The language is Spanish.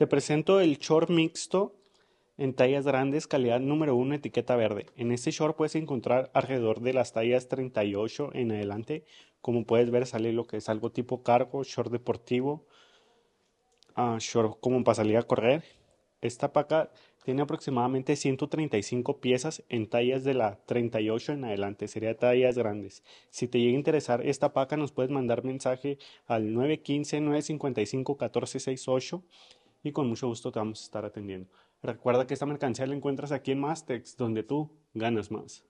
Te presento el short mixto en tallas grandes, calidad número 1, etiqueta verde. En este short puedes encontrar alrededor de las tallas 38 en adelante. Como puedes ver, sale lo que es algo tipo cargo, short deportivo, ah, short como para salir a correr. Esta paca tiene aproximadamente 135 piezas en tallas de la 38 en adelante, sería tallas grandes. Si te llega a interesar esta paca, nos puedes mandar mensaje al 915-955-1468 y con mucho gusto te vamos a estar atendiendo. Recuerda que esta mercancía la encuentras aquí en Mastex, donde tú ganas más.